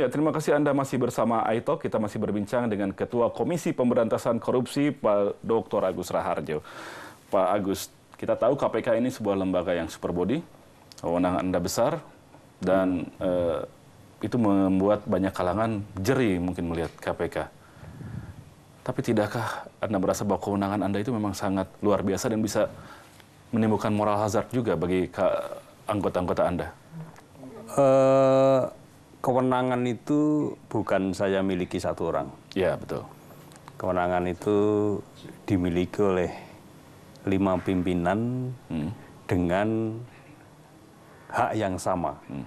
Ya, terima kasih Anda masih bersama Aito. Kita masih berbincang dengan Ketua Komisi Pemberantasan Korupsi, Pak Dr. Agus Raharjo. Pak Agus, kita tahu KPK ini sebuah lembaga yang super body wewenang Anda besar, dan eh, itu membuat banyak kalangan jeri mungkin melihat KPK. Tapi tidakkah Anda merasa bahwa kewenangan Anda itu memang sangat luar biasa dan bisa menimbulkan moral hazard juga bagi anggota-anggota Anda? Uh kewenangan itu bukan saya miliki satu orang. Ya betul. Kewenangan itu dimiliki oleh lima pimpinan hmm. dengan hak yang sama. Hmm.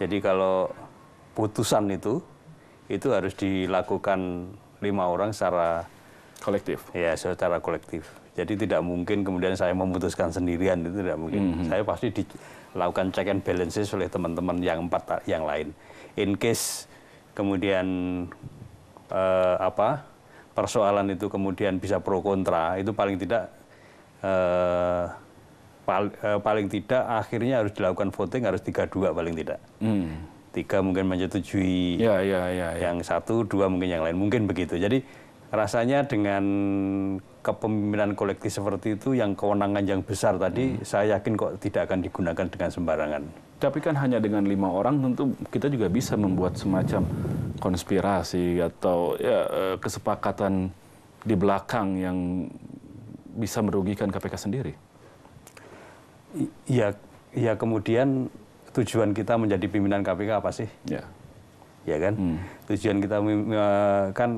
Jadi kalau putusan itu itu harus dilakukan lima orang secara kolektif. Ya, secara kolektif. Jadi tidak mungkin kemudian saya memutuskan sendirian itu tidak mungkin. Mm -hmm. Saya pasti dilakukan check and balances oleh teman-teman yang empat yang lain. In case kemudian eh, apa persoalan itu kemudian bisa pro kontra itu paling tidak eh, pal, eh, paling tidak akhirnya harus dilakukan voting harus tiga dua paling tidak. Mm. Tiga mungkin menyetujui ya, ya, ya, ya. yang satu, dua mungkin yang lain mungkin begitu. Jadi rasanya dengan kepemimpinan kolektif seperti itu yang kewenangan yang besar tadi hmm. saya yakin kok tidak akan digunakan dengan sembarangan. Tapi kan hanya dengan lima orang tentu kita juga bisa membuat semacam konspirasi atau ya, eh, kesepakatan di belakang yang bisa merugikan KPK sendiri. Ya, ya kemudian tujuan kita menjadi pimpinan KPK apa sih? Ya, ya kan. Hmm. Tujuan kita eh, kan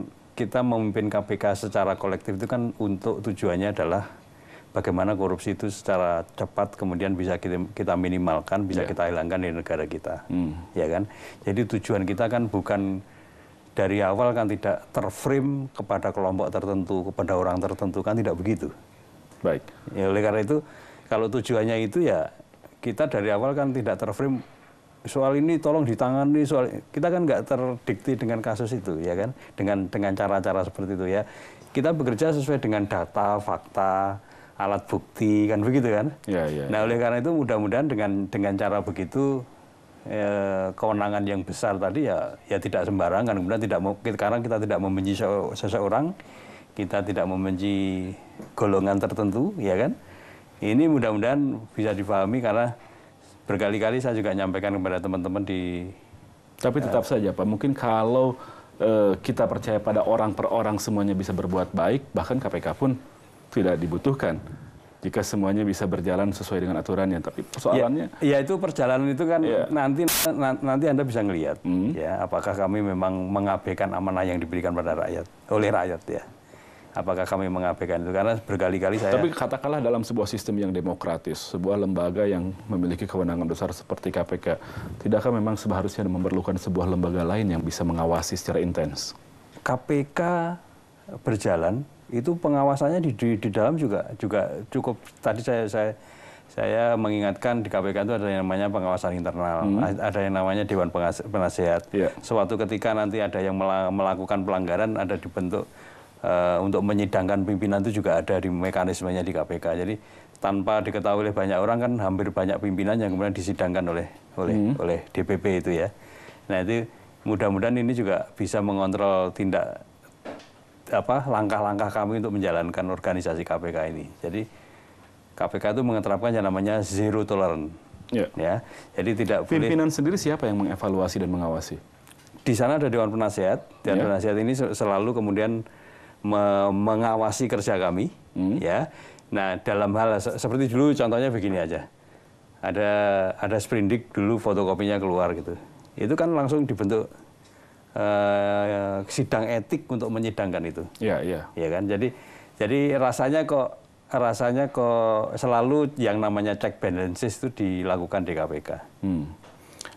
kita memimpin KPK secara kolektif itu kan untuk tujuannya adalah bagaimana korupsi itu secara cepat kemudian bisa kita, kita minimalkan, bisa yeah. kita hilangkan di negara kita, Hmm. ya kan? Jadi tujuan kita kan bukan dari awal kan tidak terframe kepada kelompok tertentu, kepada orang tertentu kan tidak begitu. Baik. Ya, oleh karena itu kalau tujuannya itu ya kita dari awal kan tidak terframe soal ini tolong ditangani soal kita kan nggak terdikti dengan kasus itu ya kan dengan dengan cara-cara seperti itu ya kita bekerja sesuai dengan data fakta alat bukti kan begitu kan ya, ya, ya. nah oleh karena itu mudah-mudahan dengan dengan cara begitu eh, kewenangan yang besar tadi ya ya tidak sembarangan kemudian tidak mau sekarang kita tidak membenci seseorang kita tidak membenci golongan tertentu ya kan ini mudah-mudahan bisa difahami karena berkali-kali saya juga nyampaikan kepada teman-teman di tapi tetap saja Pak, mungkin kalau uh, kita percaya pada orang per orang semuanya bisa berbuat baik, bahkan KPK pun tidak dibutuhkan jika semuanya bisa berjalan sesuai dengan aturannya. Tapi persoalannya ya, ya itu perjalanan itu kan ya. nanti nanti Anda bisa melihat hmm. ya apakah kami memang mengabaikan amanah yang diberikan pada rakyat oleh rakyat ya apakah kami mengabaikan itu karena berkali-kali saya tapi katakanlah dalam sebuah sistem yang demokratis sebuah lembaga yang memiliki kewenangan besar seperti KPK tidakkah memang seharusnya memerlukan sebuah lembaga lain yang bisa mengawasi secara intens KPK berjalan itu pengawasannya di, di, di dalam juga juga cukup tadi saya saya saya mengingatkan di KPK itu ada yang namanya pengawasan internal, hmm. ada yang namanya dewan penasehat. Yeah. Suatu ketika nanti ada yang melakukan pelanggaran, ada dibentuk Eh, untuk menyidangkan pimpinan itu juga ada di mekanismenya di KPK. Jadi tanpa diketahui oleh banyak orang kan hampir banyak pimpinan yang kemudian disidangkan oleh oleh hmm. oleh DPP itu ya. Nah itu mudah-mudahan ini juga bisa mengontrol tindak apa langkah-langkah kami untuk menjalankan organisasi KPK ini. Jadi KPK itu mengeterapkan yang namanya zero tolerance. Ya. ya. Jadi tidak pimpinan boleh, sendiri siapa yang mengevaluasi dan mengawasi? Di sana ada dewan penasehat. Dewan ya. penasehat ini selalu kemudian me mengawasi kerja kami hmm. ya. Nah, dalam hal seperti dulu contohnya begini aja. Ada ada sprindik dulu fotokopinya keluar gitu. Itu kan langsung dibentuk uh, sidang etik untuk menyidangkan itu. Iya, iya. iya. kan? Jadi jadi rasanya kok rasanya kok selalu yang namanya check balances itu dilakukan di KPK. Hmm.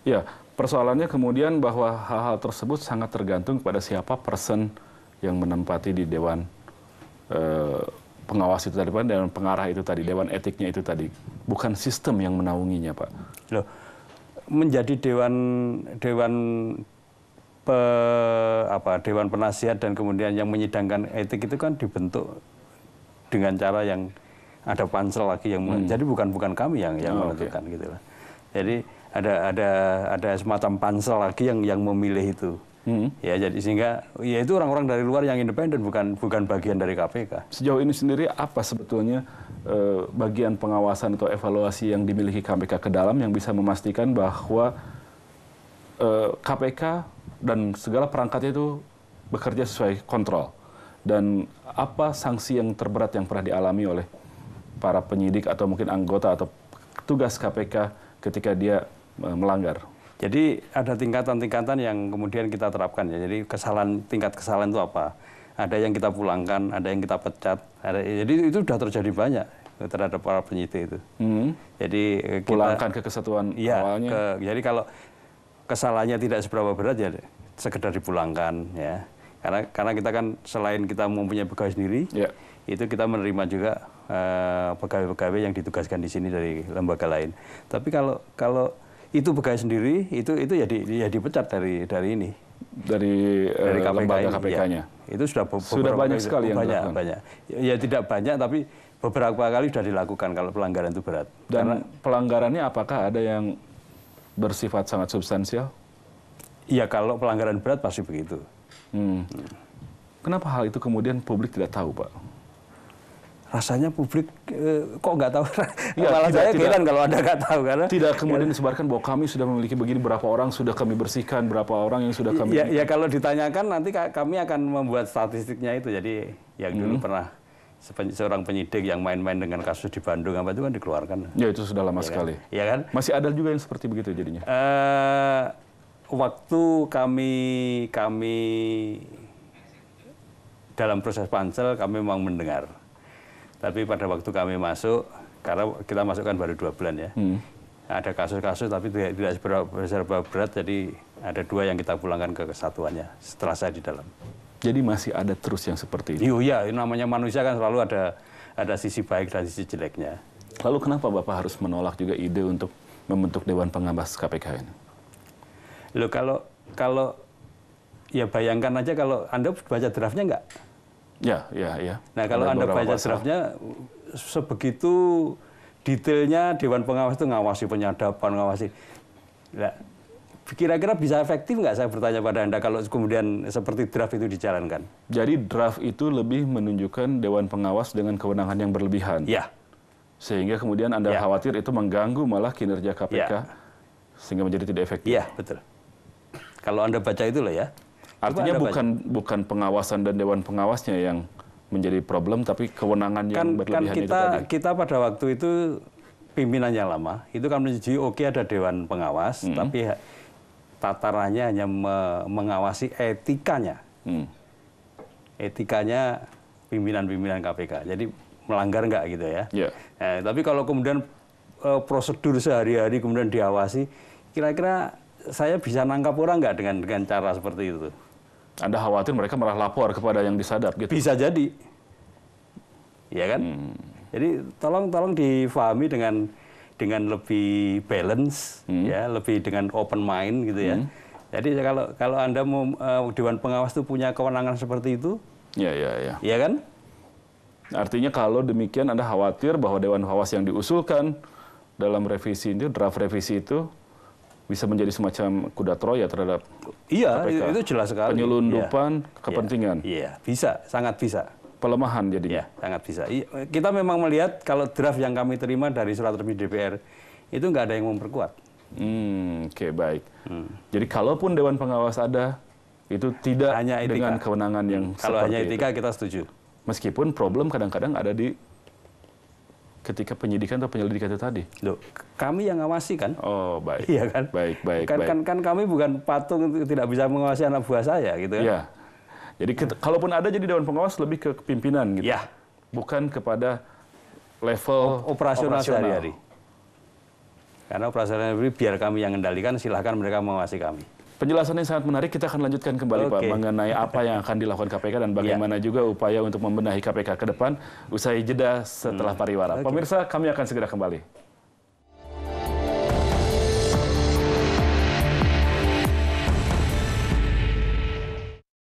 Ya, persoalannya kemudian bahwa hal-hal tersebut sangat tergantung kepada siapa person yang menempati di dewan eh, pengawas itu tadi pak dewan pengarah itu tadi dewan etiknya itu tadi bukan sistem yang menaunginya pak loh menjadi dewan dewan pe, apa dewan penasihat dan kemudian yang menyidangkan etik itu kan dibentuk dengan cara yang ada pansel lagi yang hmm. jadi bukan bukan kami yang yang oh, menentukan okay. gitu lah jadi ada ada ada semacam pansel lagi yang yang memilih itu Hmm. Ya jadi sehingga ya itu orang-orang dari luar yang independen bukan bukan bagian dari KPK. Sejauh ini sendiri apa sebetulnya eh, bagian pengawasan atau evaluasi yang dimiliki KPK ke dalam yang bisa memastikan bahwa eh, KPK dan segala perangkatnya itu bekerja sesuai kontrol dan apa sanksi yang terberat yang pernah dialami oleh para penyidik atau mungkin anggota atau tugas KPK ketika dia eh, melanggar? Jadi ada tingkatan-tingkatan yang kemudian kita terapkan ya. Jadi kesalahan tingkat kesalahan itu apa? Ada yang kita pulangkan, ada yang kita pecat. Ada, jadi itu sudah terjadi banyak terhadap para penyidik itu. Hmm. Jadi eh, kita, pulangkan ke kesatuan ya, awalnya. Ke, jadi kalau kesalahannya tidak seberapa berat ya sekedar dipulangkan ya. Karena karena kita kan selain kita mempunyai pegawai sendiri, ya. itu kita menerima juga eh, pegawai-pegawai uh, pegawai yang ditugaskan di sini dari lembaga lain. Tapi kalau kalau itu pegawai sendiri itu itu ya, di, ya dipecat dari dari ini dari, eh, dari KPK lembaga iya. KPK-nya. Ya, itu sudah sudah banyak kali, sekali yang banyak, dilakukan. banyak. Ya, ya tidak banyak tapi beberapa kali sudah dilakukan kalau pelanggaran itu berat. Dan Karena, pelanggarannya apakah ada yang bersifat sangat substansial? ya kalau pelanggaran berat pasti begitu. Hmm. Hmm. Kenapa hal itu kemudian publik tidak tahu, Pak? rasanya publik eh, kok nggak tahu ya, malah tidak, saya heran kalau ada nggak tahu karena tidak kemudian iya. disebarkan bahwa kami sudah memiliki begini berapa orang sudah kami bersihkan berapa orang yang sudah kami ya, ya kalau ditanyakan nanti kami akan membuat statistiknya itu jadi yang dulu hmm. pernah seorang penyidik yang main-main dengan kasus di Bandung apa itu kan dikeluarkan ya itu sudah lama ya sekali kan? kan masih ada juga yang seperti begitu jadinya uh, waktu kami kami dalam proses pansel kami memang mendengar tapi pada waktu kami masuk, karena kita masukkan baru dua bulan ya, hmm. ada kasus-kasus tapi tidak, tidak seberapa berat, jadi ada dua yang kita pulangkan ke kesatuannya setelah saya di dalam. Jadi masih ada terus yang seperti itu? Iya, iya, namanya manusia kan selalu ada ada sisi baik dan sisi jeleknya. Lalu kenapa Bapak harus menolak juga ide untuk membentuk Dewan Pengawas KPK ini? Loh kalau kalau ya bayangkan aja kalau Anda baca draftnya nggak? Ya, ya, ya. Nah, kalau Anda baca draftnya, sebegitu detailnya Dewan Pengawas itu ngawasi penyadapan, ngawasi. Nah, kira-kira bisa efektif nggak saya bertanya pada Anda kalau kemudian seperti draft itu dijalankan? Jadi draft itu lebih menunjukkan Dewan Pengawas dengan kewenangan yang berlebihan. Ya. Sehingga kemudian Anda ya. khawatir itu mengganggu malah kinerja KPK ya. sehingga menjadi tidak efektif. Ya, betul. Kalau Anda baca itulah ya. Artinya bukan bukan pengawasan dan dewan pengawasnya yang menjadi problem, tapi kewenangan kan, yang berlebihan kan kita, itu tadi. Kita pada waktu itu pimpinannya lama, itu kan menyetujui oke okay, ada dewan pengawas, hmm. tapi tatarannya hanya me mengawasi etikanya, hmm. etikanya pimpinan-pimpinan KPK. Jadi melanggar nggak gitu ya? Yeah. Ya. Nah, tapi kalau kemudian eh, prosedur sehari-hari kemudian diawasi, kira-kira saya bisa nangkap orang nggak dengan dengan cara seperti itu? Anda khawatir mereka malah lapor kepada yang disadap gitu? Bisa jadi. Ya kan? Hmm. Jadi tolong tolong difahami dengan dengan lebih balance hmm. ya, lebih dengan open mind gitu ya. Hmm. Jadi ya kalau kalau Anda mau eh, dewan pengawas itu punya kewenangan seperti itu? Ya ya ya. ya kan? Artinya kalau demikian Anda khawatir bahwa dewan pengawas yang diusulkan dalam revisi itu draft revisi itu bisa menjadi semacam kuda Troya terhadap iya KPK. itu jelas sekali penyelundupan ya. kepentingan iya ya. bisa sangat bisa pelemahan jadinya ya, sangat bisa kita memang melihat kalau draft yang kami terima dari surat resmi DPR itu nggak ada yang memperkuat hmm, oke okay, baik hmm. jadi kalaupun dewan pengawas ada itu tidak hanya dengan kewenangan yang kalau hanya etika itu. kita setuju meskipun problem kadang-kadang ada di ketika penyidikan atau penyelidikan itu tadi? Loh, kami yang ngawasi kan? Oh, baik. Iya kan? Baik, baik, kan, kan baik. Kan, kan kami bukan patung tidak bisa mengawasi anak buah saya gitu kan? Iya. Jadi kita, kalaupun ada jadi dewan pengawas lebih ke pimpinan gitu. Iya. Bukan kepada level operasional, operasional. sehari-hari. Karena operasional biar kami yang kendalikan silahkan mereka mengawasi kami. Penjelasannya sangat menarik. Kita akan lanjutkan kembali okay. Pak mengenai apa yang akan dilakukan KPK dan ya. bagaimana yeah. juga upaya untuk membenahi KPK ke depan usai jeda setelah hmm. pariwara. Okay. Pemirsa, kami akan segera kembali.